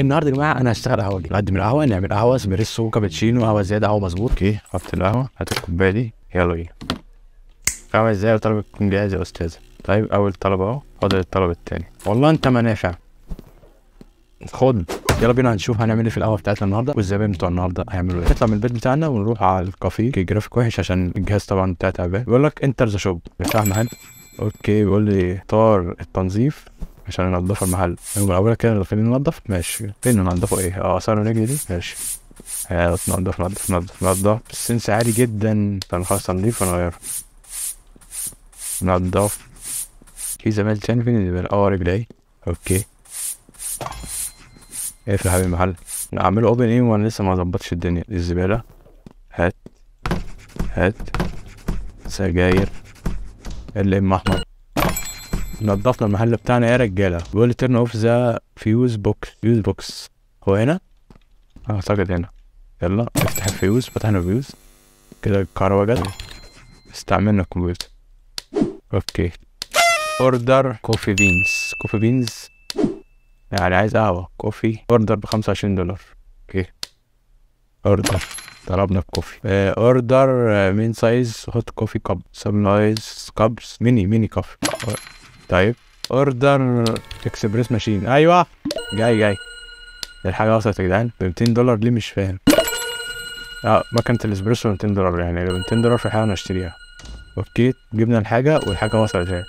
النهارده يا جماعه انا هشتغل قهوه جديده اقدم القهوه نعمل قهوه اسبريسو كابتشينو قهوه زياده قهوه مظبوط اوكي حط القهوه هات الكوبايه دي يلا بينا قهوه ازاي وطلبك تكون جاهز يا استاذه طيب اول طلب اهو فاضل الطلب التاني والله انت منافع خد يلا بينا هنشوف هنعمل ايه في القهوه بتاعتنا النهارده والزبائن بتوع النهارده هيعملوا ايه نطلع من البيت بتاعنا ونروح على الكافيه جرافيك وحش عشان الجهاز طبعا بتاع تعبان بيقول لك انتر ذا شوب بتاع اوكي بيقول لي اختار التنظيف عشان انضف المحل يوم أيوة، الاول كده فين انضف ماشي فين ننضفه ايه اه صار رجلي دي ماشي يعني نضف نضف نضف ننضف السنس عالي جدا فانا خلاص هنضيف ونغير ننضف في زمايل تاني فين اللي اه رجلي اوكي ايه في حبيب المحل اعمله اوبن ايه وانا لسه ما ظبطش الدنيا الزباله هات هات سجاير اللي ام احمر نضفنا المحل بتاعنا يا رجاله بيقول لي تيرن اوف ذا فيوز بوكس فيوز بوكس هو هنا اعتقد هنا يلا افتح الفيوز فتحنا الفيوز كده الكهرباء جت استعملنا الكمبيوتر اوكي اوردر كوفي بينز كوفي بينز يعني عايز قهوة كوفي اوردر بخمسة وعشرين دولار اوكي اوردر طلبنا الكوفي اوردر مين سايز هوت كوفي كاب سب سايز كابس ميني ميني كوفي طيب اوردر اكسبريس ماشين ايوه جاي جاي الحاجه وصلت يا جدعان ب 200 دولار ليه مش فاهم اه مكنه الاسبريسو 200 دولار يعني لو 200 دولار في حاجه انا اشتريها اوكي جبنا الحاجه والحاجه وصلت اهي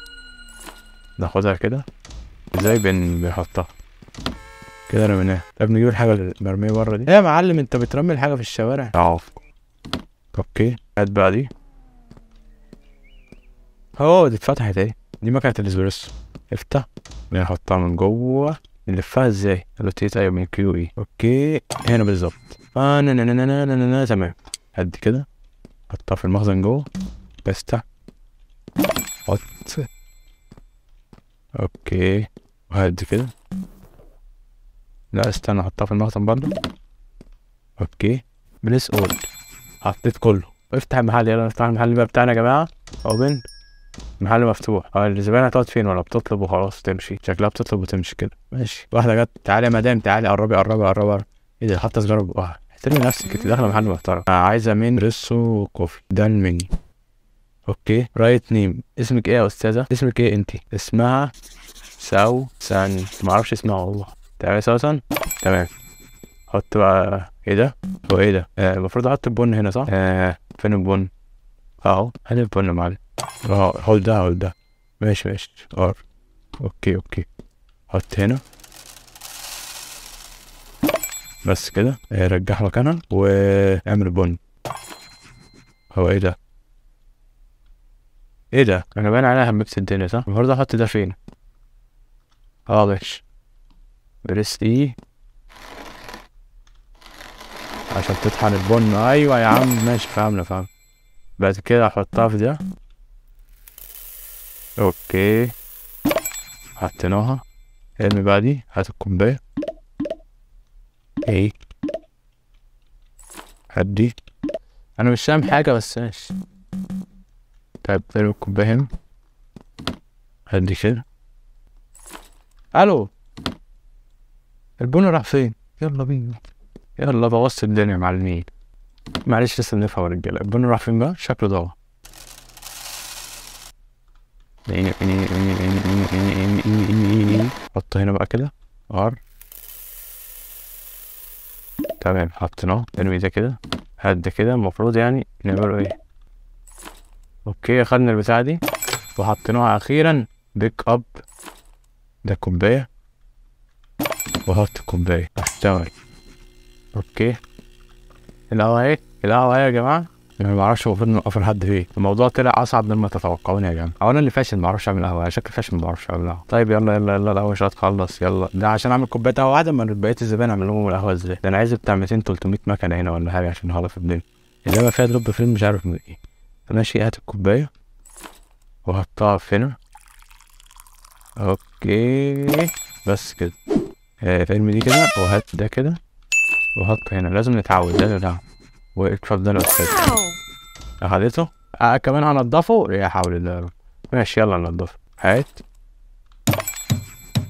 ناخدها كده ازاي بن بنحطها كده رميناها طب نجيب الحاجه المرميه بره دي ايه يا معلم انت بترمي الحاجه في الشوارع اقف اوكي هات بقى دي اوه دي اتفتحت اهي دي مكنة الاسبريسو افتح بنحطها من جوه نلفها ازاي؟ روتيت ايوه من كيو اي اوكي هنا بالظبط تمام قد كده حطها في المخزن جوه بستا حط اوكي وهدي كده لا استنى حطها في المخزن برضه اوكي بليس اول حطيت كله افتح المحل يلا نفتح المحل بقى بتاعنا يا جماعه اوبن محل مفتوح اه الزباله هتقعد فين ولا بتطلب وخلاص تمشي شكلها بتطلب وتمشي كده ماشي واحده جت تعالي يا مدام تعالي قربي قربي قربي ايه ده حاطه سجاره بقها احترمي نفسك انت داخله محل محترم آه، عايزه مين ريسو وكوفي ده المنيو اوكي رايت نيم اسمك ايه يا استاذه اسمك ايه انت اسمها ساو سان ما اعرفش اسمها والله تمام ساو سان تمام حط بقى ايه ده هو ايه ده آه، المفروض آه احط البن هنا صح آه فين البن اهو هات البن يا معلم اه هولد ده هول ده ماشي ماشي ار اوكي اوكي حط هنا بس كده رجعها مكانها واعمل بون هو ايه ده ايه ده انا باين عليها همبت الدنيا صح المفروض احط ده فين اه ماشي بريس اي عشان تطحن البن ايوه يا عم ماشي فاهمنا فاهم بعد كده احطها في ده اوكي حطيناها ارمي بقى دي هات الكوباية ايه هات دي انا مش فاهم حاجة بس ماشي طيب ارمي الكوباية هنا هات دي كده الو البونو راح فين يلا بينا يلا بوظت الدنيا مع معلمين معلش لسه بنفهم يا رجاله البونو راح فين بقى شكله ضاع حط هنا بقى كده ار تمام حطيناه نرمي ده كده هد كده المفروض يعني نعمله ايه اوكي اخدنا البتاعة دي وحطيناها اخيرا بيك اب ده كوباية وحط كوباية تمام اوكي القهوة اهي القهوة اهي يا جماعة يعني ما بعرفش المفروض نوقف لحد فين الموضوع طلع اصعب مما تتوقعون يا جماعه يعني. او انا اللي فاشل ما بعرفش اعمل قهوه يعني شكل فاشل ما بعرفش اعمل قهوه طيب يلا يلا يلا القهوه مش هتخلص يلا ده عشان اعمل كوبايه قهوه واحده ما بقيه الزبائن اعمل لهم القهوه ازاي ده انا عايز بتاع 200 300 مكنه هنا ولا حاجه عشان هلف الدنيا انما فيها دروب فيلم مش عارف من ايه ماشي هات الكوبايه وهحطها هنا اوكي بس كده ارمي آه، دي كده وهات ده كده وهحط هنا لازم نتعود ده نتعود واكشف ده الاساس اخدته آه كمان هنضفه يا حول الله ماشي يلا نضفه هات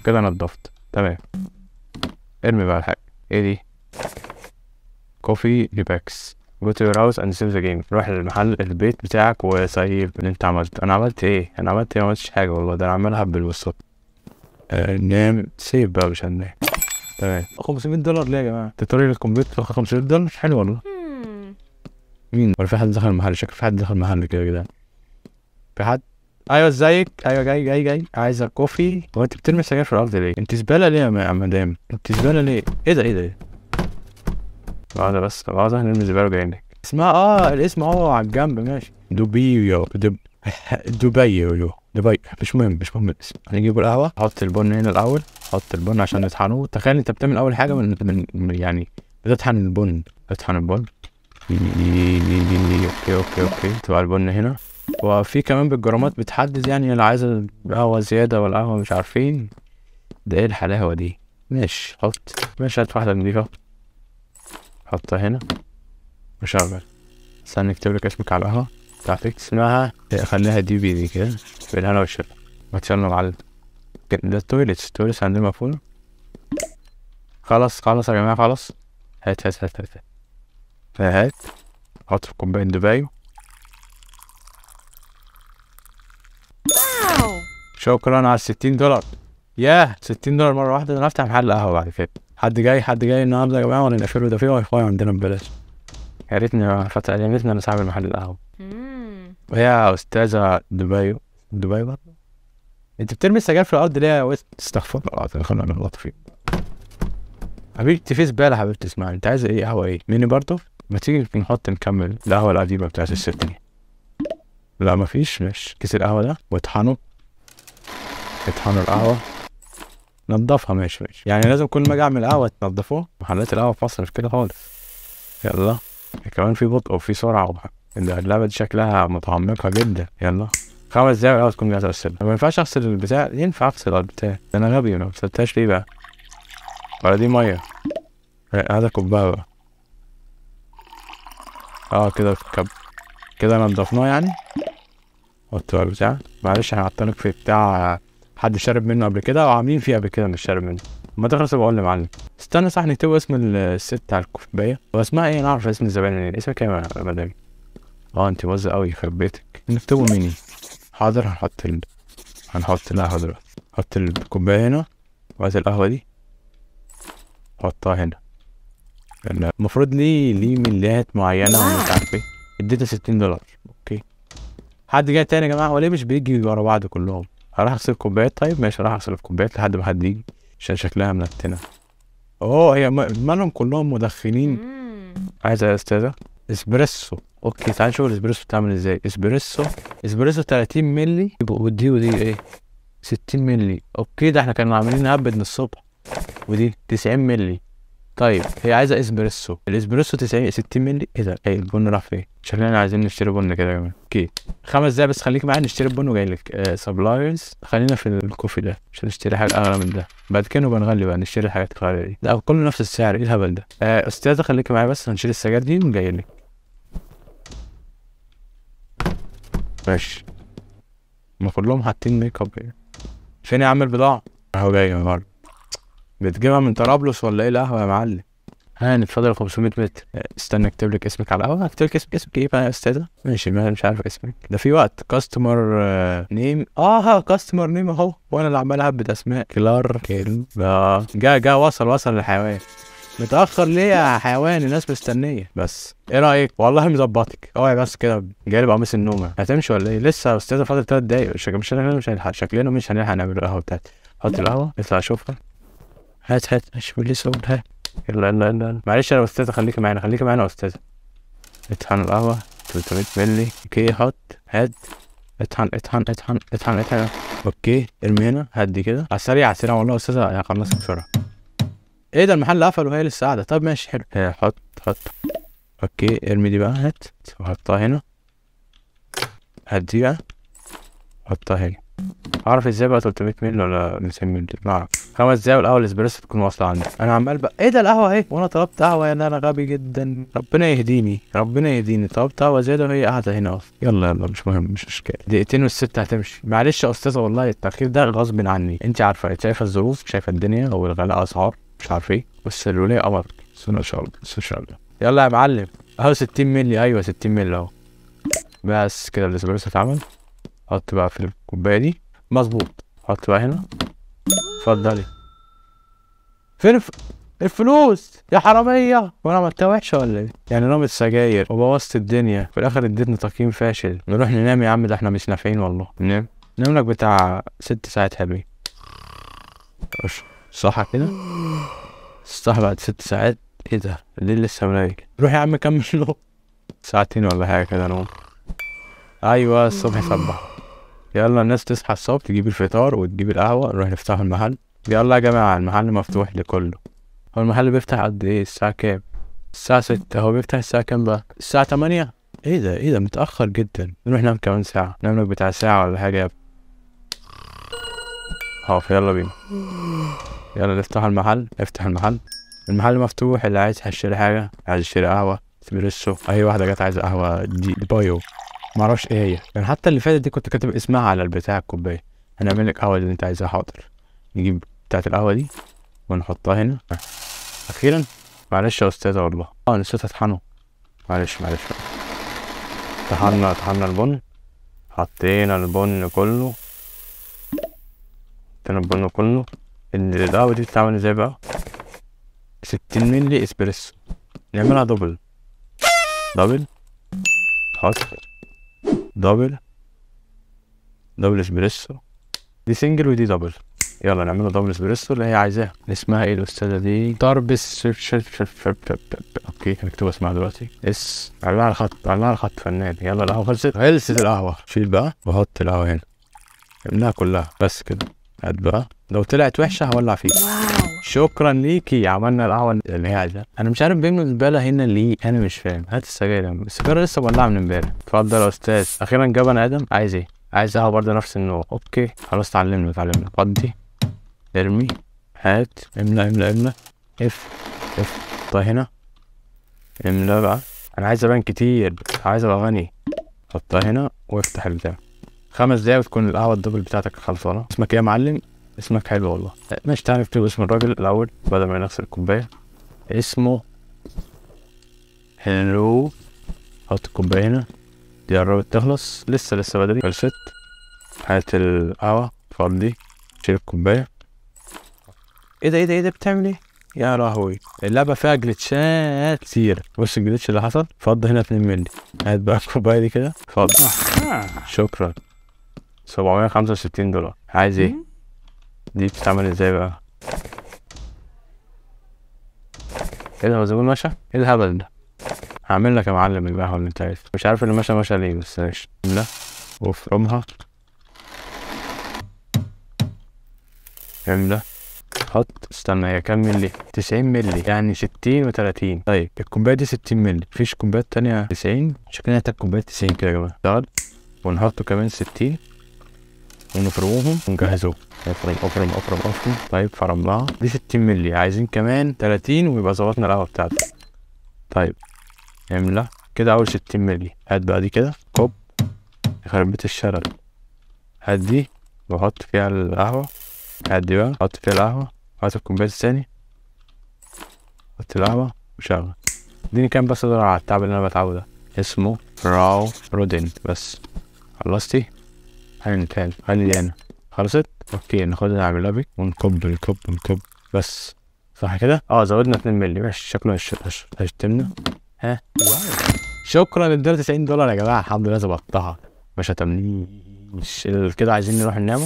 كده نضفت تمام ارمي بقى الحاجة ايه دي كوفي ريباكس جو تو يور هاوس اند سيف ذا جيم روح للمحل البيت بتاعك وسيب اللي انت عملته انا عملت ايه انا عملت ايه ما عملتش حاجه والله ده انا عمال بالوسط آه نام سيب بقى مش هنام تمام 500 دولار ليه يا جماعه تطري الكمبيوتر 500 دولار حلو والله مين ولا في حد دخل المحل شكل في حد دخل المحل كده كده في حد ايوه ازيك ايوه جاي جاي جاي عايز كوفي هو انت بترمي السجاير في الارض ليه انت زباله ليه يا مدام انت زباله ليه ايه ده ايه ده بعد بس بعد لحظه هنرمي زباله جايين اسمها اه الاسم اه على الجنب ماشي دبي يو دب... دبي يو دبي مش مهم مش مهم الاسم هنجيب القهوه حط البن هنا الاول حط البن عشان نطحنه تخيل انت بتعمل اول حاجه من, من يعني بتطحن البن بتطحن البن اوكي اوكي اوكي تبقى البن هنا وفي كمان بالجرامات بتحدد يعني اللي عايز القهوة زيادة ولا قهوة مش عارفين ده ايه الحلاوة دي ماشي حط ماشي هات واحدة نضيفة حطها هنا وشغل استنى اكتب لك اسمك على القهوة بتاعتك اسمها إيه، خليها دي بي دي كده في بالهنا والشفا ما تشرنا معلم ده التويلت التويلت عندنا مقفولة خلاص خلاص يا جماعة خلاص هات هات هات هات فهات حط في الكومباوند فاليو شكرا على 60 دولار ياه 60 دولار مرة واحدة انا هفتح محل قهوة بعد كده حد جاي حد جاي النهارده يا جماعة ولا نقفله ده في واي فاي عندنا ببلاش يا ريتني فتح يا ريتني انا صاحب المحل القهوة يا استاذة دبي دبي برضه انت بترمي السجاير في الارض ليه يا ويست استغفر الله العظيم خلينا نغلط فيه حبيبتي في زبالة حبيبتي اسمعني انت عايز ايه قهوة ايه ميني برضه ما تيجي نحط نكمل القهوة القديمة بتاعت الست دي لا مفيش ليش كيس القهوة ده واطحنه اطحنوا القهوة نضفها ماشي ماشي يعني لازم كل ما اجي اعمل قهوة تنضفوها محلات القهوة في مصر مش كده خالص يلا كمان في بطء وفي سرعة اللعبة دي شكلها متعمقة جدا يلا خمس دقايق القهوة تكون جاهزه اغسلها ما ينفعش اغسل البتاع ينفع اغسل البتاع انا غبي ما غسلتهاش ليه بقى ولا دي ميه هذا كوبايه بقى اه كده كب كده نضفناه يعني قلت له معلش احنا عطلناك في بتاع حد شارب منه قبل كده او عاملين فيه قبل كده مش شارب منه ما تخلص بقول لمعلم استنى صح نكتب اسم الست على الكوبايه واسمها ايه نعرف اسم الزبائن ايه اسمك ايه يا مدام اه انت باظه قوي بيتك نكتبه مين حاضر هنحط ال... هنحط لا حضرتك حط الكوبايه هنا وهات القهوه دي حطها هنا كان يعني المفروض ليه ليه ملايات معينه ومش عارف ايه اديته 60 دولار اوكي حد جاي تاني يا جماعه هو ليه مش بيجي ورا بعض كلهم هروح اغسل الكوبايات طيب ماشي هروح اغسل الكوبايات لحد ما حد يجي عشان شكلها منتنه اوه هي مالهم كلهم مدخنين عايز يا استاذه اسبريسو اوكي تعال نشوف الاسبريسو بتعمل ازاي اسبريسو اسبريسو 30 مللي ودي ودي ايه 60 مللي اوكي ده احنا كنا عاملين هبد من الصبح ودي 90 مللي طيب هي عايزه اسبريسو الاسبريسو 90 60 مللي ايه ده ايه البن راح فين شكلنا عايزين نشتري بن كده يا جماعه اوكي خمس دقايق بس خليك معايا نشتري بن وجاي لك آه سبلايرز خلينا في الكوفي ده مش هنشتري حاجه اغلى من ده بعد كده نبقى نغلي بقى نشتري الحاجات الغاليه دي لا كله نفس السعر ايه الهبل ده آه استاذه خليك معايا بس هنشيل السجاد دي وجاي لك ماشي ما كلهم حاطين ميك اب فين يا عم البضاعه اهو جاي النهارده بتجيبها من طرابلس ولا ايه القهوه يا معلم هاني اتفضل 500 متر آه، استنى اكتب لك اسمك على القهوه اكتب لك اسمك اسمك ايه بقى يا استاذه ماشي ما مش عارف اسمك ده في وقت كاستمر نيم اه كاستمر آه، نيم اهو وانا اللي عمال اهبد اسماء كلار كيل آه، جا جا وصل وصل للحيوان متاخر ليه يا حيوان الناس مستنيه بس ايه رايك والله مظبطك اوعي بس كده جالب قميص النوم هتمشي ولا ايه لسه استاذه فاضل 3 دقايق مش مش هنلحق شكلنا مش هنلحق نعمل القهوه بتاعتي حط القهوه اطلع شوفها هات هات اشوف اللي سود هات يلا يلا يلا معلش يا استاذه خليك معانا خليك معانا يا استاذه اطحن القهوه 300 مللي اوكي حط هات اطحن اطحن اطحن اطحن اطحن اوكي ارمي هنا هدي كده على السريع على السريع والله يا استاذه هخلصها يعني بسرعه ايه ده المحل قفل وهي لسه قاعده طب ماشي حلو هي إيه، حط حط اوكي ارمي دي بقى هات وحطها هنا هديها حطها هنا اعرف ازاي بقى 300 مللي ولا 200 مللي ما اعرف خمس دقايق والاول الاسبريسو تكون واصله عندي انا عمال بقى ايه ده القهوه اهي وانا طلبت قهوه يعني انا غبي جدا ربنا يهديني ربنا يهديني طلبت قهوه زياده وهي قاعده هنا اصلا يلا يلا مش مهم مش مشكله دقيقتين والست هتمشي معلش يا استاذه والله التاخير ده غصب عني انت عارفه شايفه الظروف شايفه الدنيا او الغلاء اسعار مش عارف ايه بس الولي قمر بس ان شاء الله بس ان شاء الله يلا يا معلم اهو 60 ملي ايوه 60 ملي اهو بس كده الاسبريسو اتعمل حط بقى في الكوبايه دي مظبوط حط بقى هنا اتفضلي فين الف... الفلوس يا حراميه وانا عملتها وحشه ولا ايه يعني رامت سجاير وبوظت الدنيا في الاخر اديتني تقييم فاشل نروح ننام يا عم ده احنا مش نافعين والله ننام نام لك بتاع ست ساعات حلوين صحى كده الصح بعد ست ساعات ايه ده الليل لسه منايل روح يا عم كمل نوم ساعتين ولا حاجه كده نوم ايوه الصبح صبح يلا الناس تصحى الصبح تجيب الفطار وتجيب القهوة نروح نفتحوا المحل يلا يا جماعة المحل مفتوح لكله هو المحل بيفتح قد ايه الساعة كام؟ الساعة ستة هو بيفتح الساعة كام بقى؟ الساعة تمانية ايه ده ايه ده متأخر جدا نروح ننام كمان ساعة نام لك بتاع ساعة ولا حاجة يا هقف يلا بينا يلا نفتح المحل افتح المحل المحل مفتوح اللي عايز يشتري حاجة عايز يشتري قهوة اسبريسو اي واحدة جت عايزة قهوة دي بايو معرفش ايه هي يعني حتى اللي فاتت دي كنت كاتب اسمها على البتاع الكوبايه هنعمل لك قهوه اللي انت عايزها حاضر نجيب بتاعه القهوه دي ونحطها هنا اخيرا معلش يا استاذه والله اه نسيت اطحنه معلش معلش طحنا طحنا البن حطينا البن كله حطينا البن كله القهوه دي بتتعمل ازاي بقى ستين مللي اسبريسو نعملها دبل دبل حاضر دبل دبل اسبريسو دي سنجل ودي دبل يلا نعملها دبل اسبريسو اللي هي عايزاها اسمها ايه الاستاذه دي ضرب اوكي هنكتبها اسمها دلوقتي اس على الخط على الخط فنان يلا القهوه خلصت خلصت القهوه شيل بقى واحط القهوه هنا ارميها كلها بس كده هات بقى لو طلعت وحشه هولع فيك شكرا ليكي عملنا القهوه اللي هي ده انا مش عارف بيعملوا الزباله هنا ليه انا مش فاهم هات السجاير يا السجاير لسه مولعه من امبارح اتفضل يا استاذ اخيرا انا ادم عايز ايه عايز قهوه برضه نفس النوع اوكي خلاص اتعلمنا اتعلمنا فضي ارمي هات املا املا املا اف اف طه طيب هنا املا بقى انا عايز ابان كتير عايز ابقى غني حطها هنا وافتح البتاع خمس دقايق وتكون القهوه الدبل بتاعتك خلصانه اسمك ايه يا معلم اسمك حلو والله ماشي تعرف تقول اسم الراجل الأول بدل ما نغسل الكوباية اسمه هنرو حط الكوباية هنا دي قربت تخلص لسه لسه بدري خلصت هات القهوة فضي شيل الكوباية ايه ده ايه ده ايه ده بتعمل ايه؟ يا لهوي اللعبة فيها جلتشات كتير بص الجلتش اللي حصل فض هنا 2 مللي هات بقى الكوباية دي كده فض شكرا 765 دولار عايز ايه؟ دي بتتعمل ازاي بقى ايه ده هو زبون مشى ايه الهبل ده هعمل لك يا معلم القهوة اللي انت عايزه مش عارف اللي مشى مشى ليه بس ماشي جملة وافرمها جملة حط استنى هي كام مللي؟ 90 مللي يعني 60 و30 طيب الكوباية دي 60 مللي مفيش كوباية تانية 90 شكلها تلات كوبايات 90 كده يا جماعة ونحطه كمان 60 ونفرموهم ونجهزهم افرم افرم افرم افرم طيب فرمناها دي 60 مللي عايزين كمان 30 ويبقى ظبطنا القهوه بتاعتنا طيب املا كده اول 60 مللي هات بقى دي كده كوب يخرب بيت الشلل هات دي وحط فيها القهوه هات دي بقى حط فيها القهوه هات الكوبايه الثاني حط القهوه وشغل اديني كام بس دولار على التعب اللي انا بتعبه ده اسمه راو رودين بس خلصتي هنتال هني انا خلصت اوكي ناخدها على اللوبي ونكب نكب نكب بس صح كده اه زودنا 2 مللي ماشي شكله هيشتمنا ها شكرا ال 90 دولار يا جماعه الحمد لله ظبطتها مش هتمنيش كده عايزين نروح ننام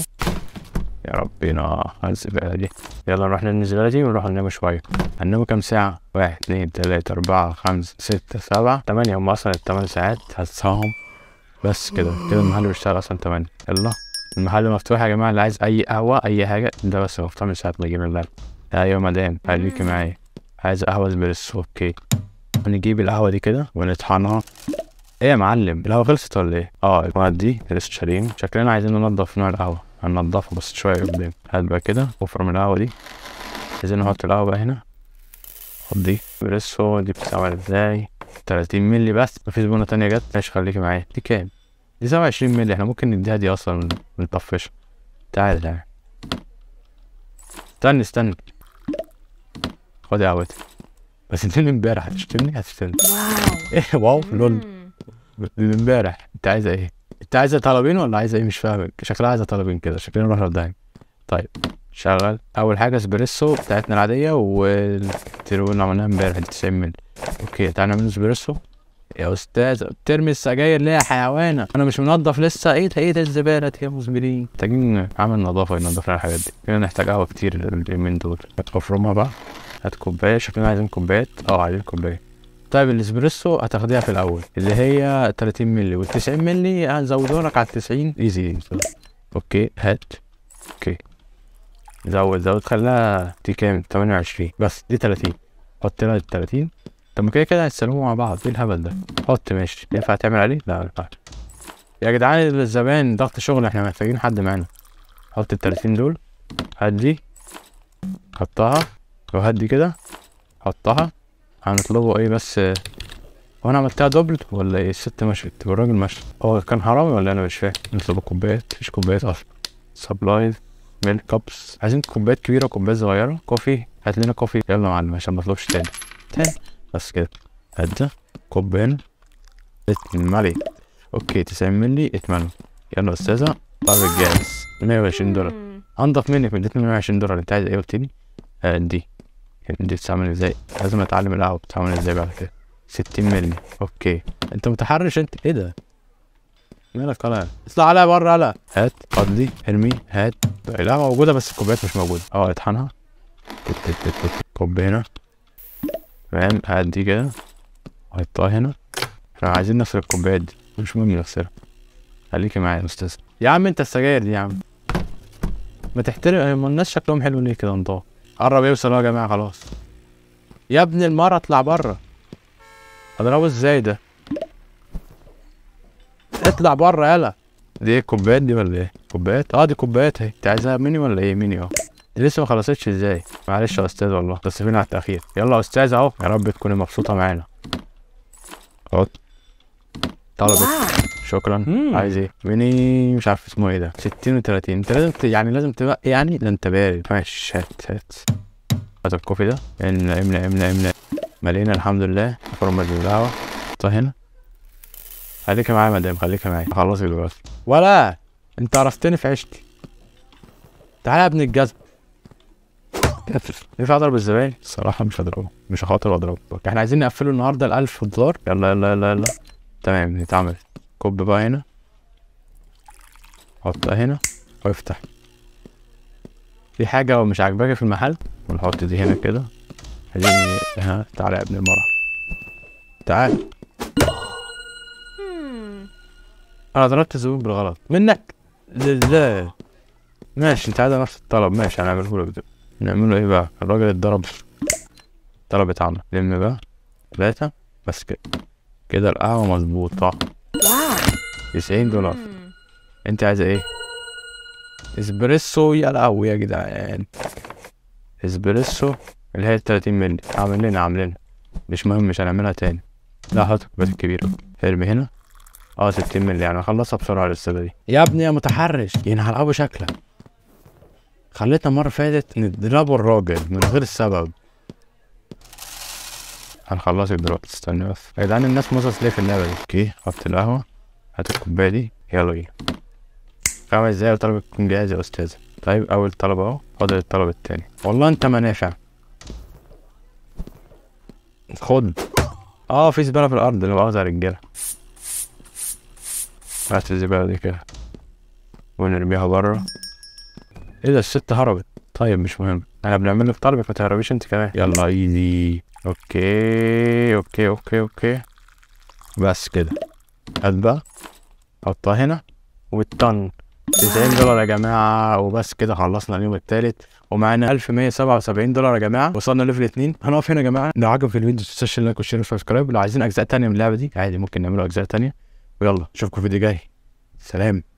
يا ربنا الزبالة دي يلا نروح نرمي دي ونروح ننام شوية هننام كام ساعة؟ واحد 2 3 أربعة خمسة ستة سبعة 8 هم أصلا 8 ساعات هتصحاهم بس كده كده المحل بيشتغل اصلا 8 يلا المحل مفتوح يا جماعه اللي عايز اي قهوه اي حاجه ده بس مفتوح من ساعه ما يجيب اللاب ايوه مدام خليكي معايا عايز قهوه اسبريسو اوكي هنجيب القهوه دي كده ونطحنها ايه يا معلم القهوه خلصت ولا ايه اه ودي لسه شارين شكلنا عايزين ننضف نوع القهوه هننضفه بس شويه قدام هات بقى كده وفر من القهوه دي عايزين نحط القهوه بقى هنا خد دي اسبريسو دي بتتعمل ازاي 30 مللي بس مفيش بونه تانية جت ماشي خليكي معايا دي كام دي 27 مللي احنا ممكن نديها دي اصلا ونطفشها تعال تعال استنى استنى خد يا عواد بس اتنين امبارح هتشتمني هتشتمني واو ايه واو لول من امبارح انت عايزه ايه انت عايزه طلبين ولا عايزه ايه مش فاهمك شكلها عايزه طلبين كده شكلها نروح لدايم طيب شغل اول حاجه اسبريسو بتاعتنا العاديه والترو اللي عملناها امبارح 90 مل اوكي تعالى نعمل اسبريسو يا استاذ ترمي السجاير ليه يا حيوانه انا مش منضف لسه ايه ايه ده الزباله دي يا مزبلين محتاجين عامل نظافه ينضف لنا الحاجات دي كنا نحتاج قهوه كتير اليومين دول هتفرمها بقى هات كوبايه شكلنا عايزين كوبايات اه عايزين كوبايه طيب الاسبريسو هتاخديها في الاول اللي هي 30 مللي وال 90 مللي هنزودهولك على ال 90 ايزي اوكي هات اوكي زود زود خلاها كام 28 بس دي 30 حط لها 30 طب ما كده كده هيتسلموا مع بعض ايه الهبل ده حط ماشي ينفع تعمل عليه لا ما ينفعش يا جدعان الزبائن ضغط شغل احنا محتاجين حد معانا حط ال 30 دول هات دي حطها وهات دي كده حطها هنطلبه ايه بس وانا عملتها دبل ولا ايه الست مشت والراجل مشت هو كان حرامي ولا انا مش فاهم نطلب الكوبايات مفيش كوبايات اصلا سبلايز ميلك كابس عايزين كوبايات كبيره وكوبايات صغيره كوفي هات لنا كوفي يلا معلم عشان ما اطلبش تاني تاني بس كده هات كوب هنا اتملي اوكي 90 مللي 8 يلا يا استاذه طلب الجاهز 120 دولار انضف منك من 220 دولار انت عايز ايه قلت لي؟ آه دي دي بتتعمل ازاي؟ لازم اتعلم القهوه بتتعمل ازاي بعد كده 60 مللي اوكي انت متحرش انت ايه ده؟ مالك قلعة اطلع على بره على هات قضي ارمي هات لا موجودة بس الكوبايات مش موجودة اه اطحنها كوب هنا تمام هات دي كده وحطها هنا احنا عايزين نغسل الكوبايات دي مش مهم نغسلها خليكي معايا يا استاذ يا عم انت السجاير دي يا عم ما تحترم ما الناس شكلهم حلو ليه كده انضاف قرب يوصل يا جماعه خلاص يا ابن المره اطلع بره اضربه ازاي ده اطلع بره يلا دي الكوبايات دي ولا ايه كوبايات اه دي كوبايات اهي انت عايزها ميني ولا ايه ميني اهو دي لسه ما خلصتش ازاي معلش يا استاذ والله اسفين على التاخير يلا يا استاذ اهو يا رب تكوني مبسوطه معانا اوت طلبت شكرا مم. عايز ايه ميني مش عارف اسمه ايه ده 60 و30 انت لازم ت... يعني لازم تبقى يعني ده انت بارد ماشي هات هات هات الكوفي ده املا املا املا امنا ملينا الحمد لله فورمة القهوه طه هنا خليك معايا يا مدام خليك معايا خلصي دلوقتي ولا انت عرفتني في عشتي تعالى يا ابن الجزم كافر ينفع اضرب الزباين؟ الصراحة مش هضربه مش هخاطر واضربه احنا عايزين نقفله النهارده ال 1000 دولار يلا يلا يلا يلا تمام نتعمل كوب بقى هنا حطها هنا وافتح في حاجة مش عاجباك في المحل ونحط دي هنا كده ها تعالى يا ابن المرة تعال انا ضربت الزبون بالغلط منك لا ماشي انت عايز نفس الطلب ماشي هنعمله لك ده نعمله ايه بقى الراجل اتضرب طلب بتاعنا لم بقى ثلاثة بس كده كده القهوة مظبوطة تسعين دولار انت عايز ايه؟ اسبريسو يا القهوة يا جدعان اسبريسو اللي هي 30 مللي عاملينها عاملينها مش مهم مش هنعملها تاني لا حط الكوبايات الكبيرة ارمي هنا اه 60 مللي يعني هخلصها بسرعه لسه دي يا ابني يا متحرش يا نهار ابو شكلك خليتنا المره اللي فاتت نضربوا الراجل من غير السبب هنخلصك دلوقتي استنى بس يا إيه جدعان الناس مصص ليه في اللعبه دي اوكي حط القهوه هات الكوبايه دي يلا بينا خمس يا طلب تكون جاهز يا استاذه طيب اول طلب اهو خد الطلب التاني والله انت منافع خد اه في زباله في الارض اللي بعوزها يا رجاله هات الزبالة دي كده ونرميها بره ايه ده الست هربت طيب مش مهم احنا بنعمل لك طلبك ما تهربيش انت كمان يلا ايدي اوكي اوكي اوكي اوكي بس كده هات بقى حطها هنا والطن 90 دولار يا جماعه وبس كده خلصنا اليوم الثالث ومعانا 1177 دولار يا جماعه وصلنا ليفل 2 هنقف هنا يا جماعه لو عجبك الفيديو ما تنساش لايك وشير وسبسكرايب لو عايزين اجزاء ثانيه من اللعبه دي عادي ممكن نعملوا اجزاء ثانيه ويلا اشوفكم في فيديو جاي سلام